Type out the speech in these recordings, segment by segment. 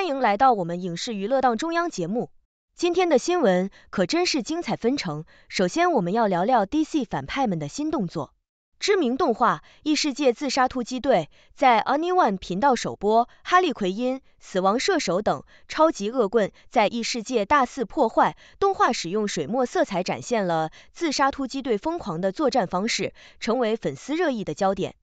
欢迎来到我们影视娱乐档中央节目。今天的新闻可真是精彩纷呈。首先，我们要聊聊 DC 反派们的新动作。知名动画《异世界自杀突击队》在 o n i o n e 频道首播，哈利奎因、死亡射手等超级恶棍在异世界大肆破坏。动画使用水墨色彩展现了自杀突击队疯狂的作战方式，成为粉丝热议的焦点。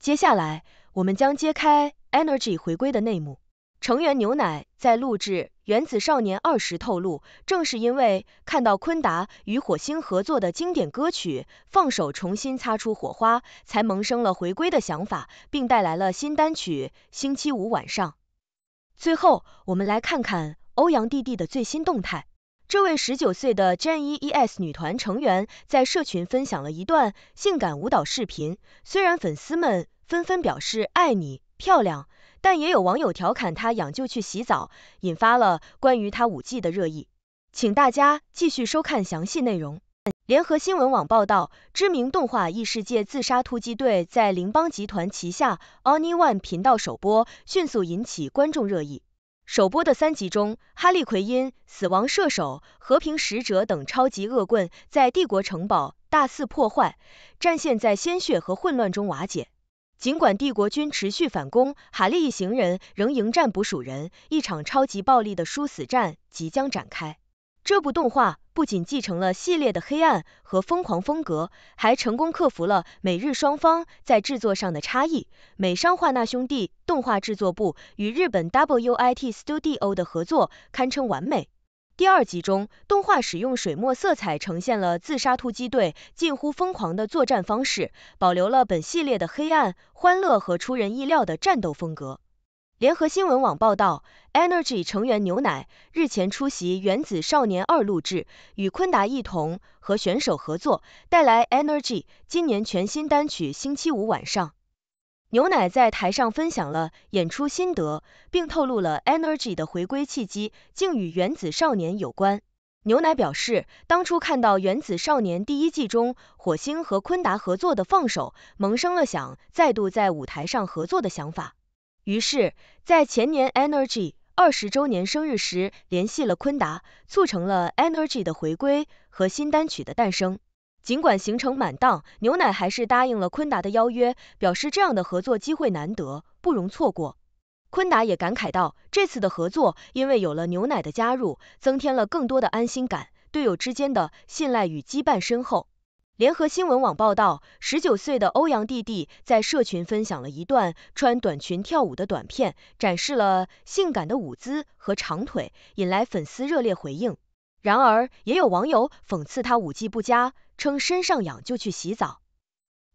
接下来，我们将揭开 Energy 回归的内幕。成员牛奶在录制《原子少年二》时透露，正是因为看到昆达与火星合作的经典歌曲《放手》，重新擦出火花，才萌生了回归的想法，并带来了新单曲《星期五晚上》。最后，我们来看看欧阳弟弟的最新动态。这位十九岁的 g E n E S 女团成员在社群分享了一段性感舞蹈视频，虽然粉丝们纷纷表示“爱你漂亮”。但也有网友调侃他养就去洗澡，引发了关于他舞技的热议。请大家继续收看详细内容。联合新闻网报道，知名动画《异世界自杀突击队》在邻邦集团旗下 o n l o n e 频道首播，迅速引起观众热议。首播的三集中，哈利奎因、死亡射手、和平使者等超级恶棍在帝国城堡大肆破坏，战线在鲜血和混乱中瓦解。尽管帝国军持续反攻，哈利一行人仍迎战捕鼠人，一场超级暴力的殊死战即将展开。这部动画不仅继承了系列的黑暗和疯狂风格，还成功克服了美日双方在制作上的差异。美商华纳兄弟动画制作部与日本 W I T Studio 的合作堪称完美。第二集中，动画使用水墨色彩呈现了自杀突击队近乎疯狂的作战方式，保留了本系列的黑暗、欢乐和出人意料的战斗风格。联合新闻网报道，Energy 成员牛奶日前出席《原子少年》二录制，与昆达一同和选手合作，带来 Energy 今年全新单曲《星期五晚上》。牛奶在台上分享了演出心得，并透露了 Energy 的回归契机竟与《原子少年》有关。牛奶表示，当初看到《原子少年》第一季中火星和昆达合作的《放手》，萌生了想再度在舞台上合作的想法。于是，在前年 Energy 二十周年生日时，联系了昆达，促成了 Energy 的回归和新单曲的诞生。尽管行程满档，牛奶还是答应了昆达的邀约，表示这样的合作机会难得，不容错过。昆达也感慨道，这次的合作因为有了牛奶的加入，增添了更多的安心感，队友之间的信赖与羁绊深厚。联合新闻网报道，十九岁的欧阳弟弟在社群分享了一段穿短裙跳舞的短片，展示了性感的舞姿和长腿，引来粉丝热烈回应。然而，也有网友讽刺她舞技不佳，称身上痒就去洗澡。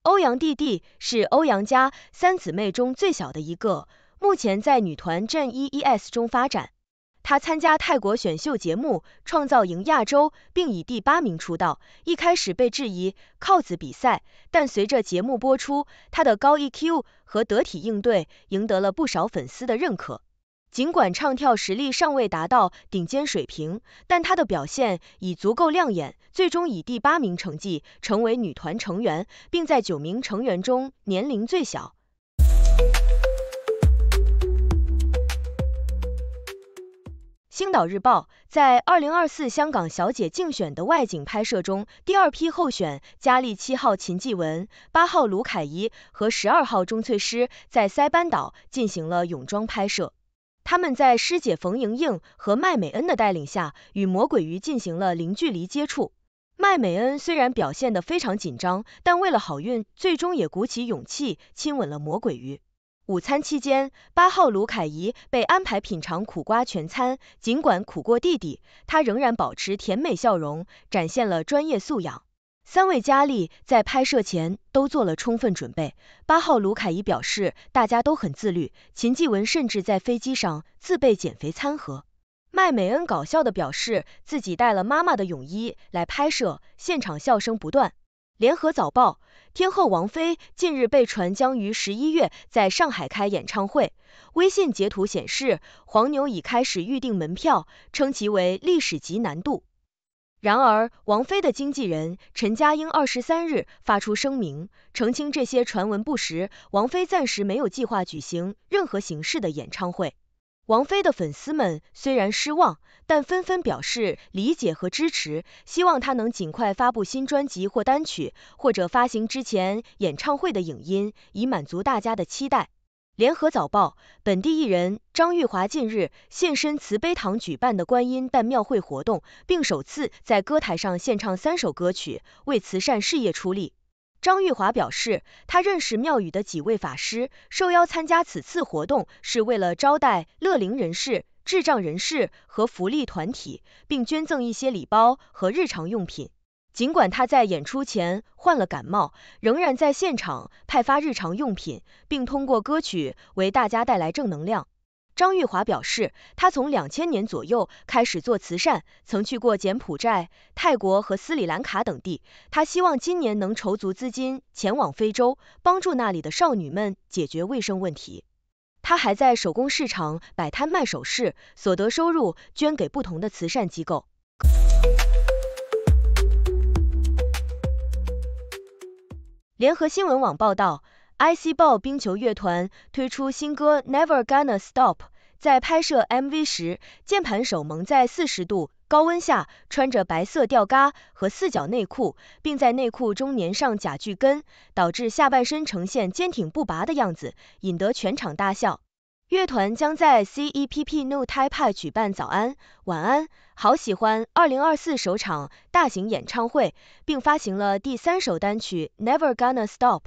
欧阳弟弟是欧阳家三姊妹中最小的一个，目前在女团正 E E S 中发展。她参加泰国选秀节目《创造营亚洲》，并以第八名出道。一开始被质疑靠子比赛，但随着节目播出，她的高 EQ 和得体应对赢得了不少粉丝的认可。尽管唱跳实力尚未达到顶尖水平，但她的表现已足够亮眼，最终以第八名成绩成为女团成员，并在九名成员中年龄最小。星岛日报在二零二四香港小姐竞选的外景拍摄中，第二批候选佳丽七号秦继文、八号卢凯怡和十二号钟翠诗在塞班岛进行了泳装拍摄。他们在师姐冯莹莹和麦美恩的带领下，与魔鬼鱼进行了零距离接触。麦美恩虽然表现得非常紧张，但为了好运，最终也鼓起勇气亲吻了魔鬼鱼。午餐期间，八号卢凯仪被安排品尝苦瓜全餐，尽管苦过弟弟，他仍然保持甜美笑容，展现了专业素养。三位佳丽在拍摄前都做了充分准备。八号卢凯怡表示，大家都很自律。秦继文甚至在飞机上自备减肥餐盒。麦美恩搞笑地表示，自己带了妈妈的泳衣来拍摄，现场笑声不断。联合早报：天后王菲近日被传将于十一月在上海开演唱会，微信截图显示，黄牛已开始预订门票，称其为历史级难度。然而，王菲的经纪人陈嘉英二十三日发出声明，澄清这些传闻不实，王菲暂时没有计划举行任何形式的演唱会。王菲的粉丝们虽然失望，但纷纷表示理解和支持，希望她能尽快发布新专辑或单曲，或者发行之前演唱会的影音，以满足大家的期待。联合早报，本地艺人张玉华近日现身慈悲堂举办的观音诞庙会活动，并首次在歌台上献唱三首歌曲，为慈善事业出力。张玉华表示，他认识庙宇的几位法师，受邀参加此次活动是为了招待乐龄人士、智障人士和福利团体，并捐赠一些礼包和日常用品。尽管他在演出前患了感冒，仍然在现场派发日常用品，并通过歌曲为大家带来正能量。张玉华表示，他从两千年左右开始做慈善，曾去过柬埔寨、泰国和斯里兰卡等地。他希望今年能筹足资金前往非洲，帮助那里的少女们解决卫生问题。他还在手工市场摆摊卖首饰，所得收入捐给不同的慈善机构。联合新闻网报道，iC Ball 冰球乐团推出新歌《Never Gonna Stop》。在拍摄 MV 时，键盘手蒙在四十度高温下，穿着白色吊嘎和四角内裤，并在内裤中粘上假巨根，导致下半身呈现坚挺不拔的样子，引得全场大笑。乐团将在 C E P P New Taipei 举办“早安、晚安、好喜欢 ”2024 首场大型演唱会，并发行了第三首单曲《Never Gonna Stop》。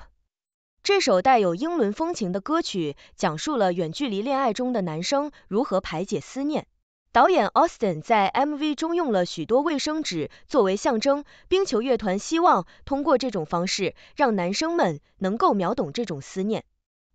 这首带有英伦风情的歌曲讲述了远距离恋爱中的男生如何排解思念。导演 Austin 在 MV 中用了许多卫生纸作为象征，冰球乐团希望通过这种方式让男生们能够秒懂这种思念。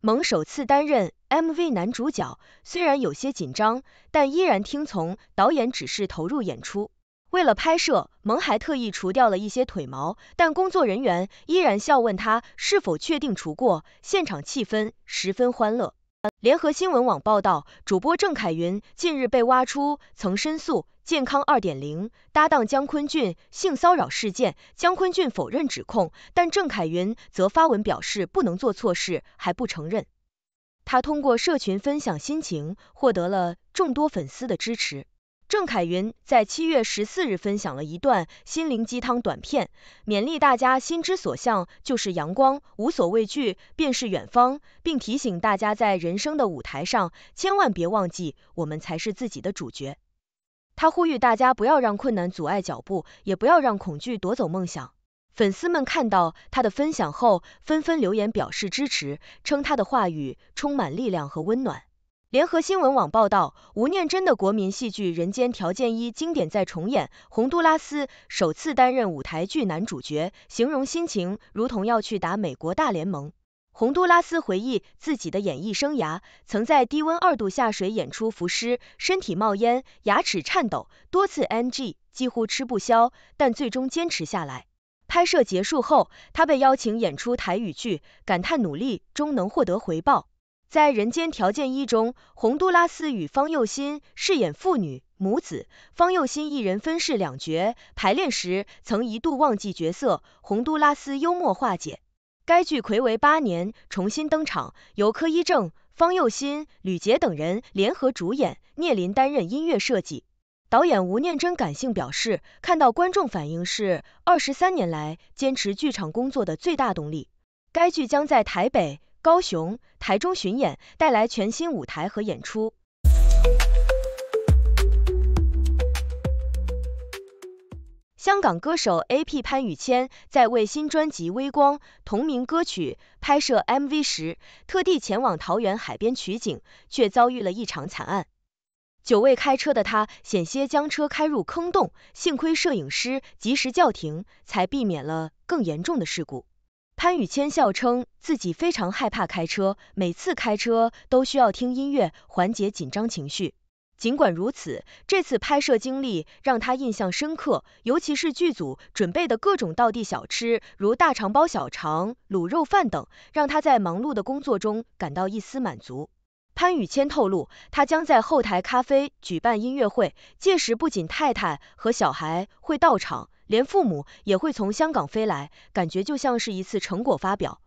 萌首次担任 MV 男主角，虽然有些紧张，但依然听从导演指示投入演出。为了拍摄，萌还特意除掉了一些腿毛，但工作人员依然笑问他是否确定除过，现场气氛十分欢乐。联合新闻网报道，主播郑凯云近日被挖出曾申诉健康二点零搭档姜昆俊性骚扰事件，姜昆俊否认指控，但郑凯云则发文表示不能做错事，还不承认。他通过社群分享心情，获得了众多粉丝的支持。郑凯云在七月十四日分享了一段心灵鸡汤短片，勉励大家心之所向就是阳光，无所畏惧便是远方，并提醒大家在人生的舞台上，千万别忘记我们才是自己的主角。他呼吁大家不要让困难阻碍脚步，也不要让恐惧夺走梦想。粉丝们看到他的分享后，纷纷留言表示支持，称他的话语充满力量和温暖。联合新闻网报道，吴念真的国民戏剧《人间条件》一经典再重演，洪都拉斯首次担任舞台剧男主角，形容心情如同要去打美国大联盟。洪都拉斯回忆自己的演艺生涯，曾在低温二度下水演出浮尸，身体冒烟，牙齿颤抖，多次 NG，几乎吃不消，但最终坚持下来。拍摄结束后，他被邀请演出台语剧，感叹努力终能获得回报。在《人间条件一》中，洪都拉斯与方佑新饰演父女母子，方佑新一人分饰两角，排练时曾一度忘记角色，洪都拉斯幽默化解。该剧魁违八年重新登场，由柯一正、方佑新、吕杰等人联合主演，聂林担任音乐设计，导演吴念真感性表示，看到观众反应是二十三年来坚持剧场工作的最大动力。该剧将在台北。高雄、台中巡演带来全新舞台和演出。香港歌手 A.P. 潘宇谦在为新专辑《微光》同名歌曲拍摄 MV 时，特地前往桃园海边取景，却遭遇了一场惨案。久未开车的他险些将车开入坑洞，幸亏摄影师及时叫停，才避免了更严重的事故。潘宇谦笑称自己非常害怕开车，每次开车都需要听音乐缓解紧张情绪。尽管如此，这次拍摄经历让他印象深刻，尤其是剧组准备的各种道地小吃，如大肠包小肠、卤肉饭等，让他在忙碌的工作中感到一丝满足。潘宇谦透露，他将在后台咖啡举办音乐会，届时不仅太太和小孩会到场。连父母也会从香港飞来，感觉就像是一次成果发表。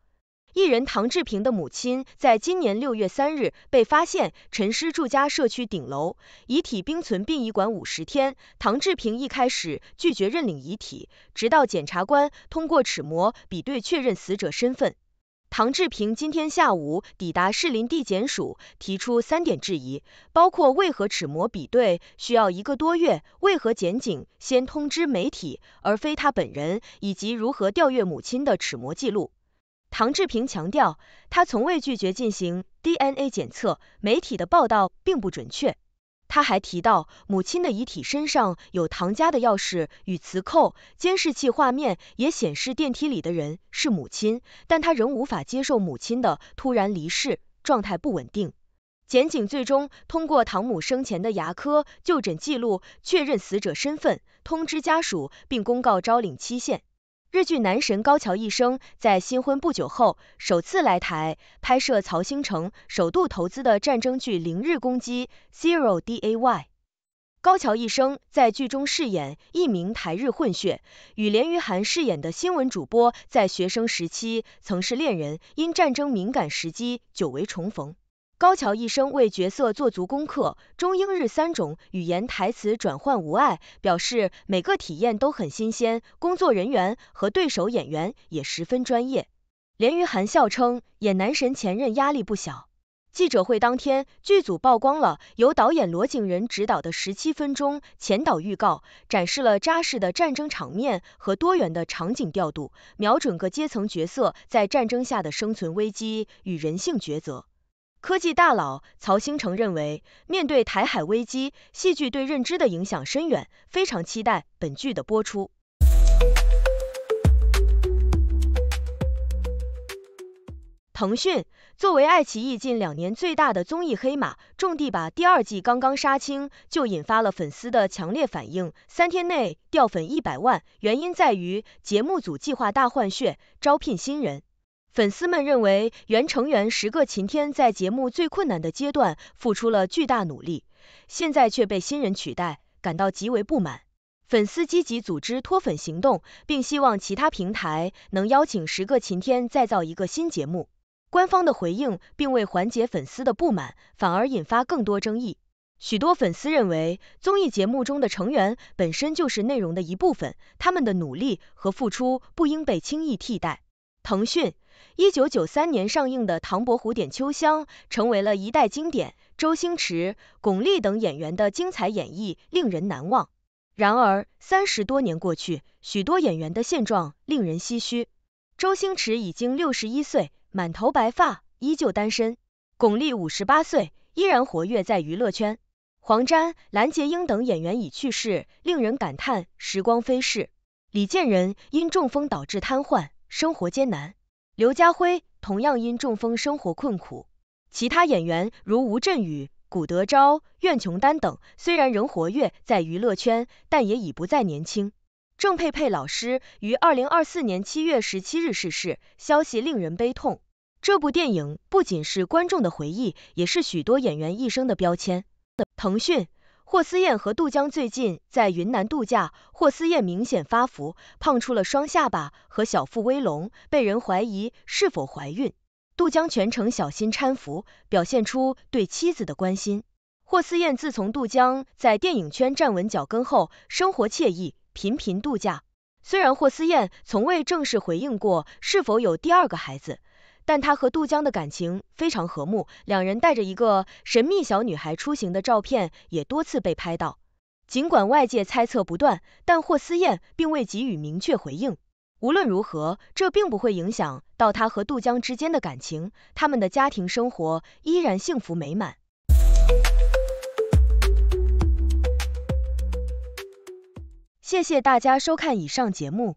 艺人唐志平的母亲在今年六月三日被发现陈尸住家社区顶楼，遗体冰存殡仪馆五十天。唐志平一开始拒绝认领遗体，直到检察官通过齿模比对确认死者身份。唐志平今天下午抵达士林地检署，提出三点质疑，包括为何齿模比对需要一个多月，为何检警先通知媒体而非他本人，以及如何调阅母亲的齿模记录。唐志平强调，他从未拒绝进行 DNA 检测，媒体的报道并不准确。他还提到，母亲的遗体身上有唐家的钥匙与磁扣，监视器画面也显示电梯里的人是母亲，但他仍无法接受母亲的突然离世，状态不稳定。检警最终通过唐母生前的牙科就诊记录确认死者身份，通知家属并公告招领期限。日剧男神高桥一生在新婚不久后首次来台拍摄曹兴成首度投资的战争剧《零日攻击》（Zero Day）。高桥一生在剧中饰演一名台日混血，与连于涵饰演的新闻主播在学生时期曾是恋人，因战争敏感时机久违重逢。高桥一生为角色做足功课，中英日三种语言台词转换无碍，表示每个体验都很新鲜。工作人员和对手演员也十分专业。连于含笑称，演男神前任压力不小。记者会当天，剧组曝光了由导演罗景仁执导的十七分钟前导预告，展示了扎实的战争场面和多元的场景调度，瞄准各阶层角色在战争下的生存危机与人性抉择。科技大佬曹兴成认为，面对台海危机，戏剧对认知的影响深远，非常期待本剧的播出。腾讯作为爱奇艺近两年最大的综艺黑马，种地吧第二季刚刚杀青就引发了粉丝的强烈反应，三天内掉粉一百万，原因在于节目组计划大换血，招聘新人。粉丝们认为原成员十个勤天在节目最困难的阶段付出了巨大努力，现在却被新人取代，感到极为不满。粉丝积极组织脱粉行动，并希望其他平台能邀请十个勤天再造一个新节目。官方的回应并未缓解粉丝的不满，反而引发更多争议。许多粉丝认为，综艺节目中的成员本身就是内容的一部分，他们的努力和付出不应被轻易替代。腾讯。一九九三年上映的《唐伯虎点秋香》成为了一代经典，周星驰、巩俐等演员的精彩演绎令人难忘。然而，三十多年过去，许多演员的现状令人唏嘘。周星驰已经六十一岁，满头白发，依旧单身；巩俐五十八岁，依然活跃在娱乐圈。黄沾、蓝洁瑛等演员已去世，令人感叹时光飞逝。李健仁因中风导致瘫痪，生活艰难。刘家辉同样因中风生活困苦，其他演员如吴镇宇、古德昭、苑琼丹等虽然仍活跃在娱乐圈，但也已不再年轻。郑佩佩老师于二零二四年七月十七日逝世，消息令人悲痛。这部电影不仅是观众的回忆，也是许多演员一生的标签。腾讯。霍思燕和杜江最近在云南度假，霍思燕明显发福，胖出了双下巴和小腹微隆，被人怀疑是否怀孕。杜江全程小心搀扶，表现出对妻子的关心。霍思燕自从杜江在电影圈站稳脚跟后，生活惬意，频频度假。虽然霍思燕从未正式回应过是否有第二个孩子。但他和杜江的感情非常和睦，两人带着一个神秘小女孩出行的照片也多次被拍到。尽管外界猜测不断，但霍思燕并未给予明确回应。无论如何，这并不会影响到他和杜江之间的感情，他们的家庭生活依然幸福美满。谢谢大家收看以上节目。